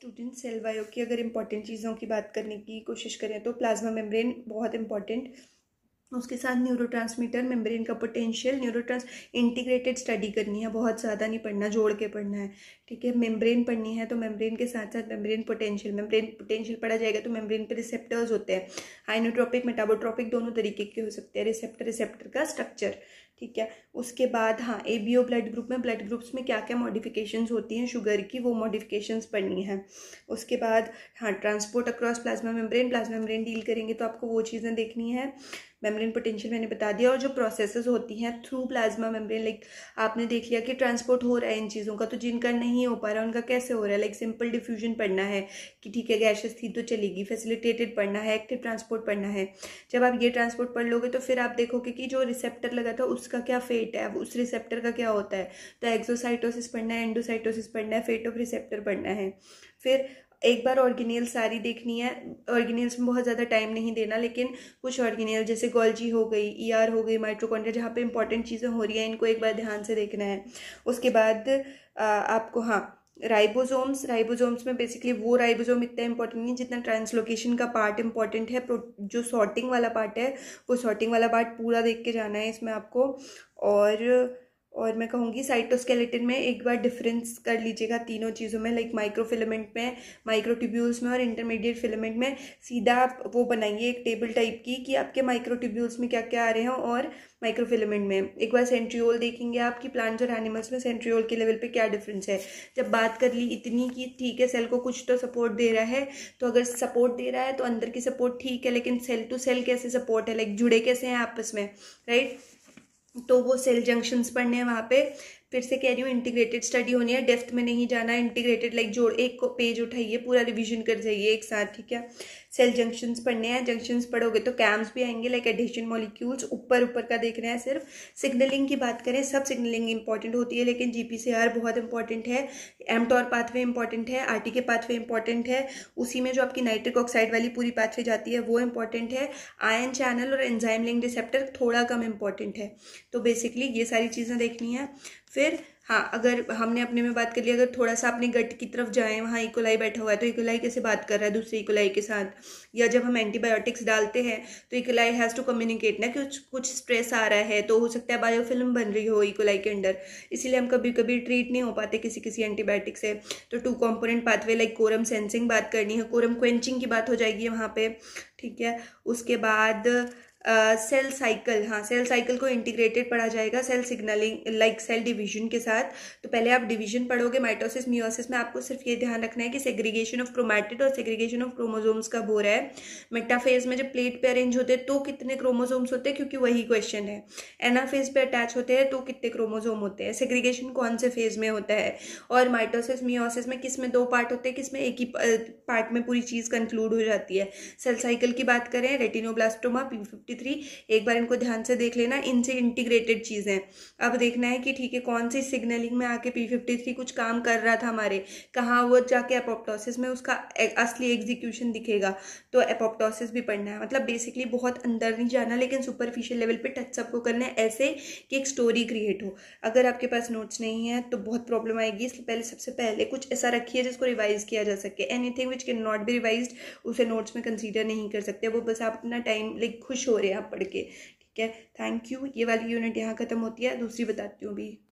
student cell bio की अगर important चीज़ों की बात करने की कोशिश करें तो प्लाज्मा मेम्ब्रेन बहुत इंपॉर्टेंट उसके साथ न्यूरोट्रांसमीटर मेम्ब्रेन का पोटेंशियल न्यूरोट्रांस इंटीग्रेटेड स्टडी करनी है बहुत ज़्यादा नहीं पढ़ना जोड़ के पढ़ना है ठीक है मेम्ब्रेन पढ़नी है तो मेम्ब्रेन के साथ साथ मेम्ब्रेन पोटेंशियल मेम्ब्रेन पोटेंशियल पढ़ा जाएगा तो मेम्ब्रेन पे रिसेप्टर्स होते हैं हाइनोट्रॉपिक मेटाबोट्रॉपिक दोनों तरीके के हो सकते हैं रिसेप्टर रिसेप्टर का स्ट्रक्चर ठीक है उसके बाद हाँ A B O blood group में ब्लड ग्रुप्स में क्या क्या मॉडिफिकेशंस होती हैं शुगर की वो मॉडिफिकेशंस पढ़नी है उसके बाद हाँ transport across plasma membrane plasma membrane deal करेंगे तो आपको वो चीज़ें देखनी है मेम्ब्रेन पोटेंशियल मैंने बता दिया और जो प्रोसेसेस होती हैं थ्रू प्लाज्मा मेम्ब्रेन लाइक आपने देख लिया कि ट्रांसपोर्ट हो रहा है इन चीज़ों का तो जिनका नहीं हो पा रहा उनका कैसे हो रहा है लाइक सिंपल डिफ्यूजन पढ़ना है कि ठीक है गैशेस थी तो चलेगी फैसिलिटेटेड पढ़ना है एक्टिव ट्रांसपोर्ट पढ़ना है जब आप ये ट्रांसपोर्ट पढ़ लोगे तो फिर आप देखोगे कि जो रिसेप्टर लगा था उस उसका क्या फेट है उस रिसेप्टर का क्या होता है तो एक्जोसाइटोसिस पढ़ना है एंडोसाइटोसिस पढ़ना है फेट ऑफ रिसेप्टर पढ़ना है फिर एक बार ऑर्गेनियल सारी देखनी है ऑर्गेनियल्स में बहुत ज़्यादा टाइम नहीं देना लेकिन कुछ ऑर्गेनियल जैसे गोल्जी हो गई ई e ER हो गई माइट्रोकॉन्ड्रिया जहाँ पे इंपॉर्टेंट चीज़ें हो रही हैं इनको एक बार ध्यान से देखना है उसके बाद आ, आपको हाँ राइबोसोम्स राइबोसोम्स में बेसिकली वो राइबोसोम इतना इंपॉर्टेंट नहीं जितना ट्रांसलोकेशन का पार्ट इंपॉर्टेंट है जो सॉर्टिंग वाला पार्ट है वो सॉर्टिंग वाला पार्ट पूरा देख के जाना है इसमें आपको और और मैं कहूँगी साइटोस्केलेटन में एक बार डिफरेंस कर लीजिएगा तीनों चीज़ों में लाइक माइक्रोफिलामेंट में माइक्रोट्यूब्यूल्स में और इंटरमीडिएट फिलामेंट में सीधा आप वो बनाइए एक टेबल टाइप की कि आपके माइक्रोट्यूब्यूल्स में क्या क्या आ रहे हैं और माइक्रोफिलामेंट में एक बार सेंट्रियोल देखेंगे आप कि प्लांट्स और एनिमल्स में सेंट्रियोल के लेवल पर क्या डिफरेंस है जब बात कर ली इतनी कि ठीक है सेल को कुछ तो सपोर्ट दे रहा है तो अगर सपोर्ट दे रहा है तो अंदर की सपोर्ट ठीक है लेकिन सेल टू सेल कैसे सपोर्ट है लाइक जुड़े कैसे हैं आपस में राइट तो वो सेल जंक्शंस पड़ने हैं वहाँ पे फिर से कह रही हूँ इंटीग्रेटेड स्टडी होनी है डेफ्थ में नहीं जाना इंटीग्रेटेड लाइक जोड़ एक को पेज उठाइए पूरा रिवीजन कर जाइए एक साथ ठीक है सेल जंक्शंस पढ़ने हैं जंक्शंस पढ़ोगे तो कैम्स भी आएंगे लाइक एडिशन मॉलिक्यूल्स ऊपर ऊपर का देख रहे हैं सिर्फ सिग्नलिंग की बात करें सब सिग्नलिंग इंपॉर्टेंट होती है लेकिन जी बहुत इंपॉर्टेंट है एम टॉर पाथवे इंपॉर्टेंट है आर के पाथवे इंपॉर्टेंट है उसी में जो आपकी नाइट्रिक ऑक्साइड वाली पूरी पाथवे जाती है वो इंपॉर्टेंट है आयन चैनल और एंजाइम लिंग रिसेप्टर थोड़ा कम इंपॉर्टेंट है तो बेसिकली ये सारी चीज़ें देखनी है फिर हाँ अगर हमने अपने में बात कर ली अगर थोड़ा सा अपने गट की तरफ जाएं वहाँ इकोलाई बैठा हुआ है तो इकोलाई कैसे बात कर रहा है दूसरे इकोलाई के साथ या जब हम एंटीबायोटिक्स डालते हैं तो इकोलाई हैज़ टू कम्युनिकेट ना कि कुछ कुछ स्ट्रेस आ रहा है तो हो सकता है बायोफिल्म बन रही हो इकोलाई के अंडर इसीलिए हम कभी कभी ट्रीट नहीं हो पाते किसी किसी एंटीबायोटिक से तो two component pathway like quorum sensing बात करनी है कोरम क्वेंचिंग की बात हो जाएगी वहाँ पर ठीक है उसके बाद सेल साइकिल हाँ सेल साइकिल को इंटीग्रेटेड पढ़ा जाएगा cell signalling like cell division के साथ तो पहले आप डिवीजन पढ़ोगे माइटोसिस मियोसिस में आपको सिर्फ ये ध्यान रखना है कि सेग्रीगेशन ऑफ क्रोमैटिड और सेग्रीगेशन ऑफ क्रोमोजोम्स कब हो रहा है मेटाफेज में जब प्लेट पे अरेंज होते हैं तो कितने क्रोमोजोम्स होते हैं क्योंकि वही क्वेश्चन है एनाफेज पे अटैच होते हैं तो कितने क्रोमोजोम होते हैं सेग्रीगेशन कौन से फेज में होता है और माइटोसिस मियोसिस में किस में दो पार्ट होते हैं किस में एक ही पार्ट में पूरी चीज़ कंक्लूड हो जाती है सेल साइकिल की बात करें रेटिनोब्लास्टोमा पी थ्री एक बार इनको ध्यान से देख लेना इनसे इंटीग्रेटेड चीज़ें अब देखना है कि ठीक है कौन सी सिग्नलिंग में आके पी फिफ्टी थ्री कुछ काम कर रहा था हमारे कहाँ वो जाके अपोप्टोसिस में उसका असली एग्जीक्यूशन दिखेगा तो अपोप्टोसिस भी पढ़ना है मतलब बेसिकली बहुत अंदर नहीं जाना लेकिन सुपरफिशियल लेवल पर टचअप को करना है ऐसे कि एक स्टोरी क्रिएट हो अगर आपके पास नोट्स नहीं है तो बहुत प्रॉब्लम आएगी इसलिए पहले सबसे पहले कुछ ऐसा रखिए जिसको रिवाइज किया जा सके anything which can not be revise उसे नोट्स में कंसिडर नहीं कर सकते वो बस आप अपना टाइम लाइक खुश हो रहे हैं आप पढ़ के ठीक है थैंक यू ये वाली यूनिट यहाँ ख़त्म होती है दूसरी बताती हूँ अभी